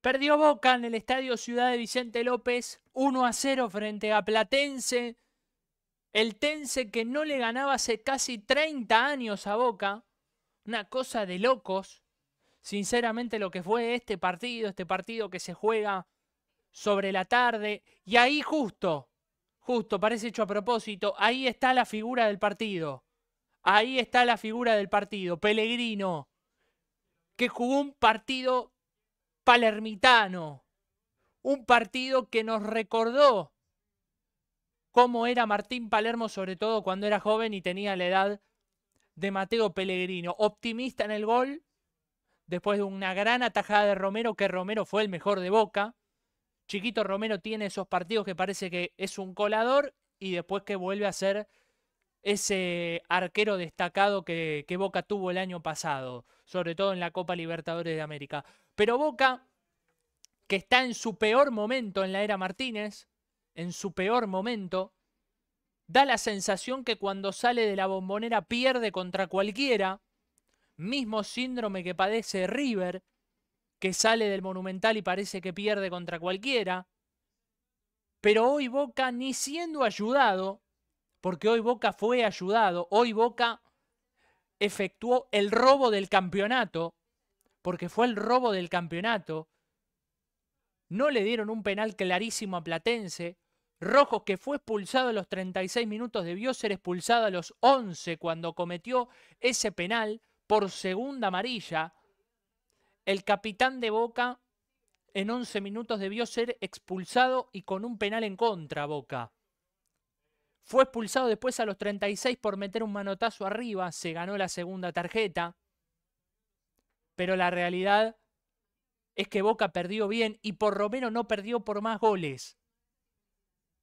Perdió Boca en el Estadio Ciudad de Vicente López 1 a 0 frente a Platense. El Tense que no le ganaba hace casi 30 años a Boca. Una cosa de locos. Sinceramente lo que fue este partido, este partido que se juega sobre la tarde. Y ahí justo, justo, parece hecho a propósito, ahí está la figura del partido. Ahí está la figura del partido. Pellegrino, que jugó un partido palermitano, un partido que nos recordó cómo era Martín Palermo, sobre todo cuando era joven y tenía la edad de Mateo Pellegrino. Optimista en el gol, después de una gran atajada de Romero, que Romero fue el mejor de Boca. Chiquito Romero tiene esos partidos que parece que es un colador y después que vuelve a ser ese arquero destacado que, Boca tuvo el año pasado, sobre todo en la Copa Libertadores de América. Pero Boca, que está en su peor momento en la era Martínez, en su peor momento, da la sensación que cuando sale de la bombonera pierde contra cualquiera, mismo síndrome que padece River, que sale del monumental y parece que pierde contra cualquiera, pero hoy Boca, ni siendo ayudado, porque hoy Boca fue ayudado, hoy Boca efectuó el robo del campeonato, porque fue el robo del campeonato, no le dieron un penal clarísimo a Platense, Rojo que fue expulsado a los 36 minutos, debió ser expulsado a los 11 cuando cometió ese penal por segunda amarilla, el capitán de Boca en 11 minutos debió ser expulsado y con un penal en contra Boca. Fue expulsado después a los 36 por meter un manotazo arriba, se ganó la segunda tarjeta. Pero la realidad es que Boca perdió bien y por Romero no perdió por más goles.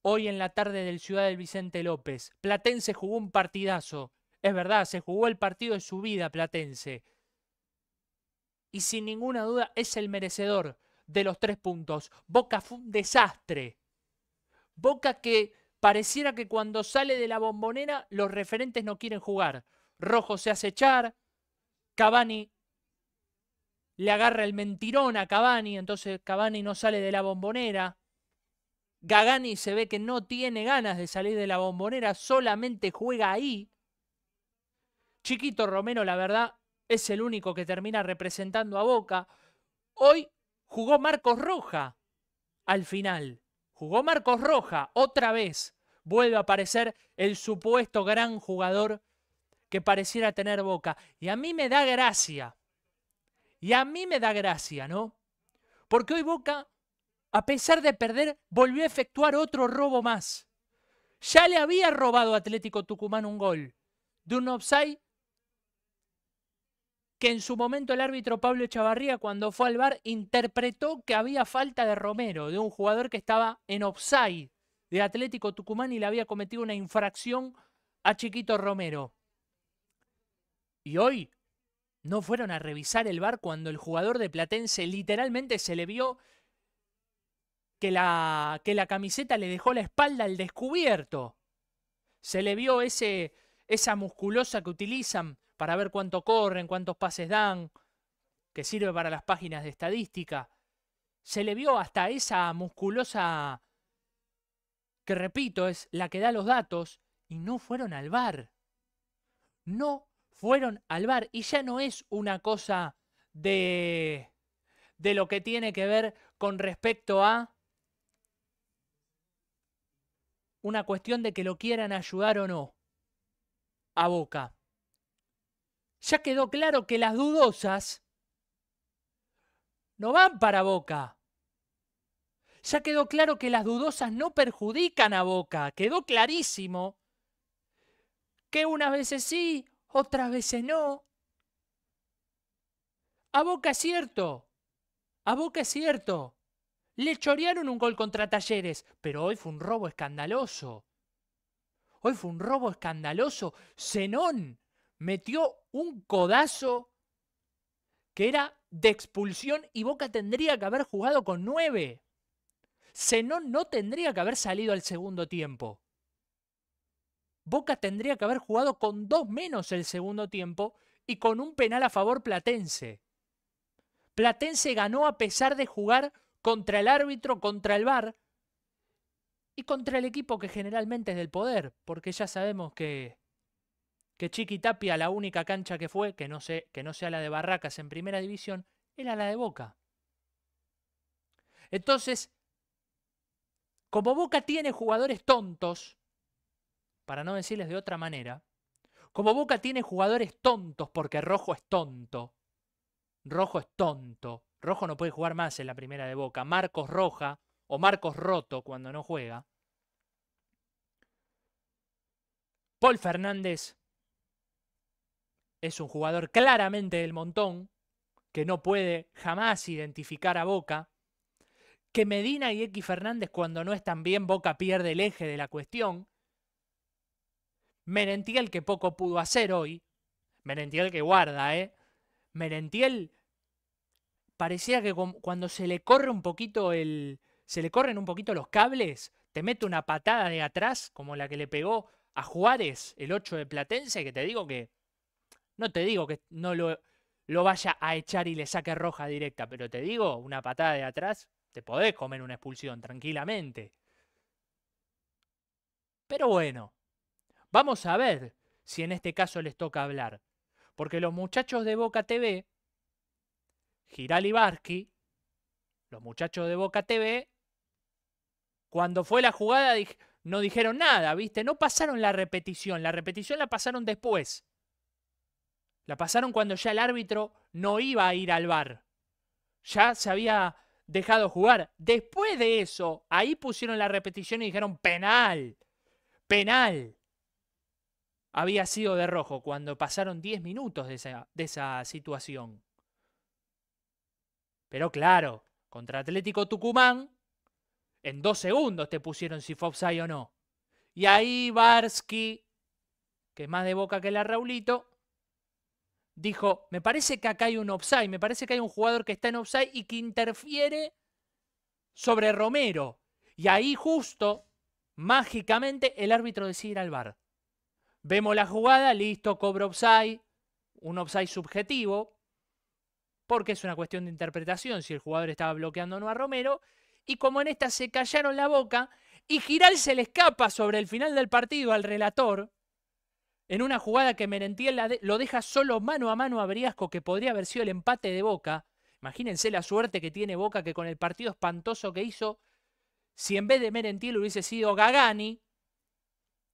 Hoy en la tarde del Ciudad del Vicente López, Platense jugó un partidazo. Es verdad, se jugó el partido de su vida Platense. Y sin ninguna duda es el merecedor de los tres puntos. Boca fue un desastre. Boca que pareciera que cuando sale de la bombonera los referentes no quieren jugar. Rojo se hace echar, Cavani le agarra el mentirón a Cavani, entonces Cavani no sale de la bombonera. Gagani se ve que no tiene ganas de salir de la bombonera, solamente juega ahí. Chiquito Romero, la verdad, es el único que termina representando a Boca. Hoy jugó Marcos Roja al final. Jugó Marcos Roja, otra vez vuelve a aparecer el supuesto gran jugador que pareciera tener boca. Y a mí me da gracia. Y a mí me da gracia, ¿no? Porque hoy Boca, a pesar de perder, volvió a efectuar otro robo más. Ya le había robado a Atlético Tucumán un gol de un offside que en su momento el árbitro Pablo Echavarría, cuando fue al bar, interpretó que había falta de Romero, de un jugador que estaba en offside de Atlético Tucumán y le había cometido una infracción a Chiquito Romero. Y hoy no fueron a revisar el bar cuando el jugador de Platense literalmente se le vio que la, que la camiseta le dejó la espalda al descubierto. Se le vio ese, esa musculosa que utilizan para ver cuánto corren, cuántos pases dan, que sirve para las páginas de estadística. Se le vio hasta esa musculosa que repito es la que da los datos y no fueron al bar. No fueron al bar y ya no es una cosa de de lo que tiene que ver con respecto a una cuestión de que lo quieran ayudar o no a Boca ya quedó claro que las dudosas no van para Boca. Ya quedó claro que las dudosas no perjudican a Boca. Quedó clarísimo que unas veces sí, otras veces no. A Boca es cierto. A Boca es cierto. Le chorearon un gol contra Talleres, pero hoy fue un robo escandaloso. Hoy fue un robo escandaloso. Zenón metió un codazo que era de expulsión y Boca tendría que haber jugado con nueve. Senón no tendría que haber salido al segundo tiempo. Boca tendría que haber jugado con dos menos el segundo tiempo y con un penal a favor platense. Platense ganó a pesar de jugar contra el árbitro, contra el bar y contra el equipo que generalmente es del poder, porque ya sabemos que que Chiquitapia, la única cancha que fue, que no, sé, que no sea la de Barracas en primera división, era la de Boca. Entonces, como Boca tiene jugadores tontos, para no decirles de otra manera, como Boca tiene jugadores tontos, porque Rojo es tonto, Rojo es tonto, Rojo no puede jugar más en la primera de Boca, Marcos Roja o Marcos Roto cuando no juega, Paul Fernández es un jugador claramente del montón, que no puede jamás identificar a Boca, que Medina y X Fernández cuando no están bien, Boca pierde el eje de la cuestión, Merentiel que poco pudo hacer hoy, Merentiel que guarda, ¿eh? Merentiel parecía que cuando se le corre un poquito el... se le corren un poquito los cables, te mete una patada de atrás, como la que le pegó a Juárez el 8 de Platense, que te digo que no te digo que no lo, lo vaya a echar y le saque roja directa, pero te digo, una patada de atrás, te podés comer una expulsión tranquilamente. Pero bueno, vamos a ver si en este caso les toca hablar. Porque los muchachos de Boca TV, Giral y los muchachos de Boca TV, cuando fue la jugada no dijeron nada, ¿viste? No pasaron la repetición, la repetición la pasaron después. La pasaron cuando ya el árbitro no iba a ir al bar. Ya se había dejado jugar. Después de eso, ahí pusieron la repetición y dijeron penal. Penal. Había sido de rojo cuando pasaron 10 minutos de esa, situación. Pero claro, contra Atlético Tucumán, en dos segundos te pusieron si Fox hay o no. Y ahí Barsky, que es más de boca que la Raulito, dijo, me parece que acá hay un offside, me parece que hay un jugador que está en offside y que interfiere sobre Romero. Y ahí justo, mágicamente, el árbitro decide ir al bar. Vemos la jugada, listo, cobro offside, un offside subjetivo, porque es una cuestión de interpretación, si el jugador estaba bloqueando o no a Romero. Y como en esta se callaron la boca, y Giral se le escapa sobre el final del partido al relator, en una jugada que Merentiel lo deja solo mano a mano a Briasco, que podría haber sido el empate de Boca. Imagínense la suerte que tiene Boca, que con el partido espantoso que hizo, si en vez de Merentiel hubiese sido Gagani,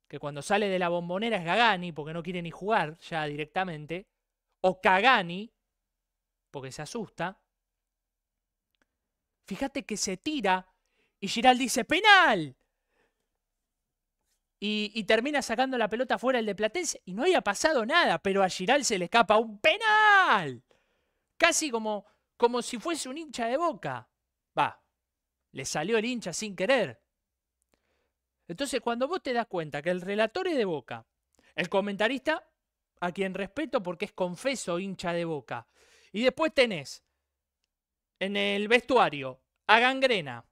que cuando sale de la bombonera es Gagani, porque no quiere ni jugar ya directamente, o Cagani, porque se asusta. Fíjate que se tira y Giral dice, penal y, termina sacando la pelota fuera el de Platense y no había pasado nada, pero a Giral se le escapa un penal. Casi como, como si fuese un hincha de boca. Va, le salió el hincha sin querer. Entonces, cuando vos te das cuenta que el relator es de boca, el comentarista, a quien respeto porque es confeso hincha de boca, y después tenés en el vestuario a Gangrena,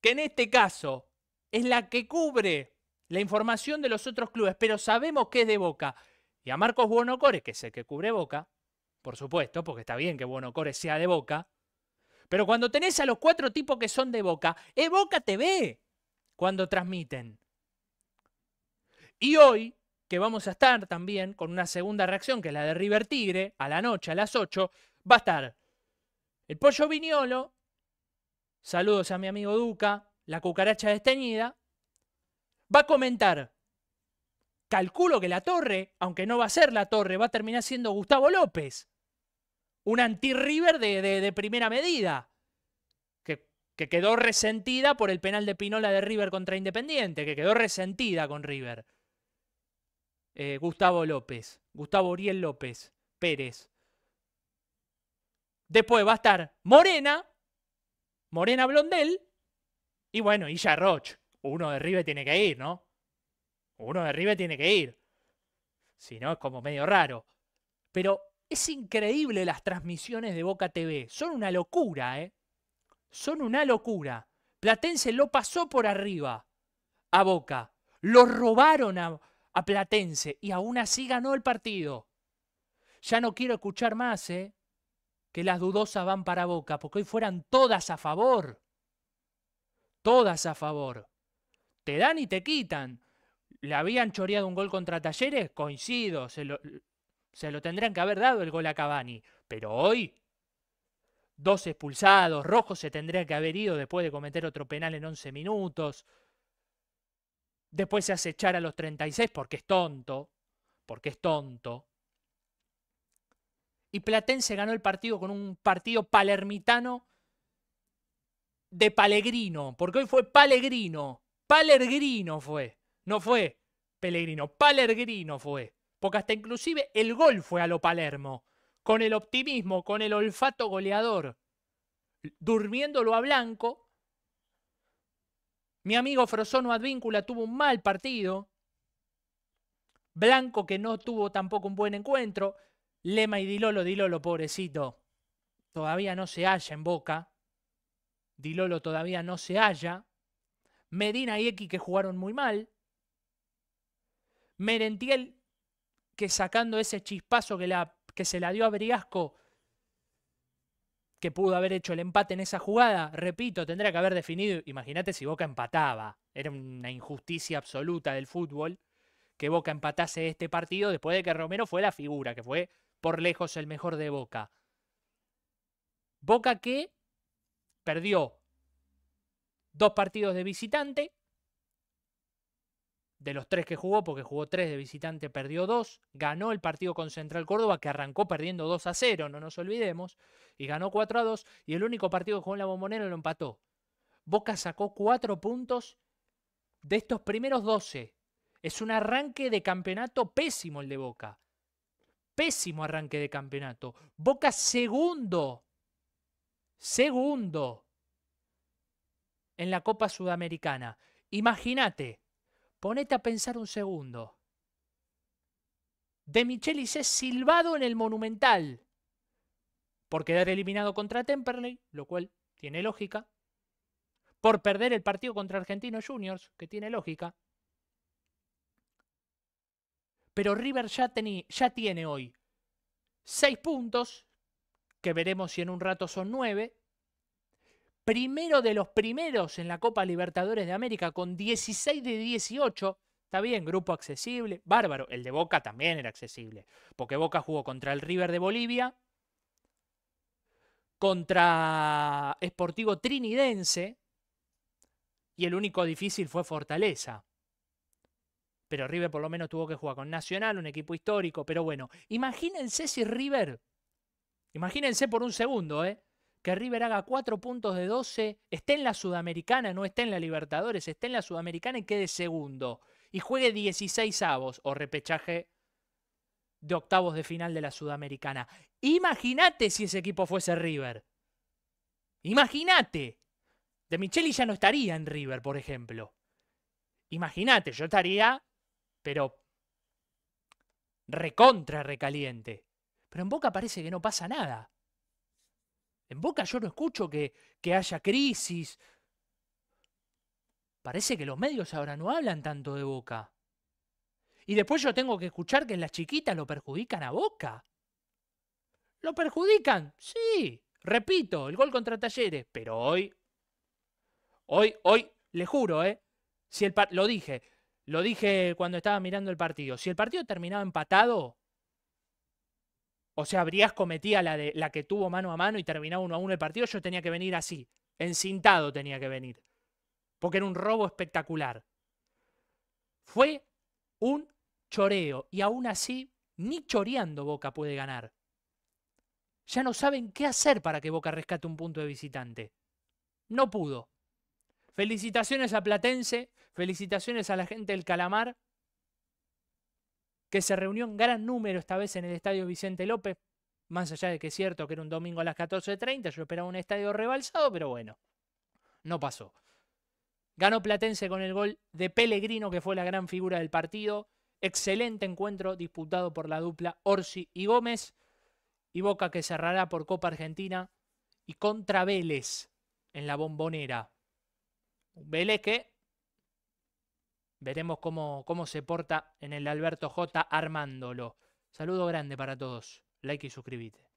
que en este caso es la que cubre la información de los otros clubes, pero sabemos que es de Boca. Y a Marcos Buonocore, que sé que cubre Boca, por supuesto, porque está bien que Buonocore sea de Boca, pero cuando tenés a los cuatro tipos que son de Boca, es Boca TV cuando transmiten. Y hoy, que vamos a estar también con una segunda reacción, que es la de River Tigre, a la noche, a las 8, va a estar el Pollo Viñolo, saludos a mi amigo Duca, la cucaracha desteñida, va a comentar, calculo que la torre, aunque no va a ser la torre, va a terminar siendo Gustavo López, un anti-River de, primera medida, que, quedó resentida por el penal de Pinola de River contra Independiente, que quedó resentida con River. Eh, Gustavo López, Gustavo Uriel López, Pérez. Después va a estar Morena, Morena Blondel, y bueno, ya Roch, uno de ribe tiene que ir, ¿no? Uno de ribe tiene que ir. Si no, es como medio raro. Pero es increíble las transmisiones de Boca TV. Son una locura, ¿eh? Son una locura. Platense lo pasó por arriba a Boca. Lo robaron a, a Platense y aún así ganó el partido. Ya no quiero escuchar más, ¿eh? Que las dudosas van para Boca, porque hoy fueran todas a favor todas a favor. Te dan y te quitan. Le habían choreado un gol contra Talleres, coincido, se lo, tendrían que haber dado el gol a Cavani. Pero hoy, dos expulsados, Rojo se tendría que haber ido después de cometer otro penal en 11 minutos. Después se hace echar a los 36 porque es tonto, porque es tonto. Y Platense ganó el partido con un partido palermitano de Palegrino, porque hoy fue Palegrino. Palegrino fue. No fue Pellegrino, Palegrino fue. Porque hasta inclusive el gol fue a lo Palermo. Con el optimismo, con el olfato goleador. Durmiéndolo a blanco. Mi amigo Frosono Advíncula tuvo un mal partido. Blanco que no tuvo tampoco un buen encuentro. Lema y Dilolo, Dilolo, pobrecito. Todavía no se halla en boca. Dilolo todavía no se halla. Medina y X que jugaron muy mal. Merentiel que sacando ese chispazo que, la, que se la dio a Briasco, que pudo haber hecho el empate en esa jugada, repito, tendría que haber definido, imagínate si Boca empataba, era una injusticia absoluta del fútbol que Boca empatase este partido después de que Romero fue la figura, que fue por lejos el mejor de Boca. Boca que perdió dos partidos de visitante, de los tres que jugó, porque jugó tres de visitante, perdió dos, ganó el partido con Central Córdoba, que arrancó perdiendo 2 a 0, no nos olvidemos, y ganó 4 a 2, y el único partido que jugó en la bombonera lo empató. Boca sacó cuatro puntos de estos primeros 12. Es un arranque de campeonato pésimo el de Boca. Pésimo arranque de campeonato. Boca segundo segundo en la Copa Sudamericana. Imagínate, ponete a pensar un segundo. De Michelis es silbado en el Monumental por quedar eliminado contra Temperley, lo cual tiene lógica, por perder el partido contra Argentinos Juniors, que tiene lógica. Pero River ya, ya tiene hoy seis puntos que veremos si en un rato son nueve. Primero de los primeros en la Copa Libertadores de América con 16 de 18. Está bien, grupo accesible. Bárbaro. El de Boca también era accesible. Porque Boca jugó contra el River de Bolivia. Contra Sportivo Trinidense. Y el único difícil fue Fortaleza pero River por lo menos tuvo que jugar con Nacional, un equipo histórico, pero bueno, imagínense si River Imagínense por un segundo, ¿eh? Que River haga 4 puntos de 12, esté en la Sudamericana, no esté en la Libertadores, esté en la Sudamericana y quede segundo. Y juegue 16 avos o repechaje de octavos de final de la Sudamericana. Imagínate si ese equipo fuese River. Imagínate. De Micheli ya no estaría en River, por ejemplo. Imagínate, yo estaría, pero recontra recaliente. Pero en Boca parece que no pasa nada. En Boca yo no escucho que, haya crisis. Parece que los medios ahora no hablan tanto de Boca. Y después yo tengo que escuchar que en las chiquitas lo perjudican a Boca. ¿Lo perjudican? Sí. Repito, el gol contra Talleres. Pero hoy, hoy, hoy, le juro, ¿eh? Si el lo dije, lo dije cuando estaba mirando el partido. Si el partido terminaba empatado, o sea, Brias cometía la, de, la que tuvo mano a mano y terminaba uno a uno el partido. Yo tenía que venir así. Encintado tenía que venir. Porque era un robo espectacular. Fue un choreo. Y aún así, ni choreando Boca puede ganar. Ya no saben qué hacer para que Boca rescate un punto de visitante. No pudo. Felicitaciones a Platense, felicitaciones a la gente del Calamar, que se reunió en gran número esta vez en el Estadio Vicente López, más allá de que es cierto que era un domingo a las 14.30, yo esperaba un estadio rebalsado, pero bueno, no pasó. Ganó Platense con el gol de Pellegrino, que fue la gran figura del partido. Excelente encuentro disputado por la dupla Orsi y Gómez. Y Boca que cerrará por Copa Argentina y contra Vélez en la bombonera. Vélez que Veremos cómo, cómo se porta en el Alberto J armándolo. Saludo grande para todos. Like y suscríbete.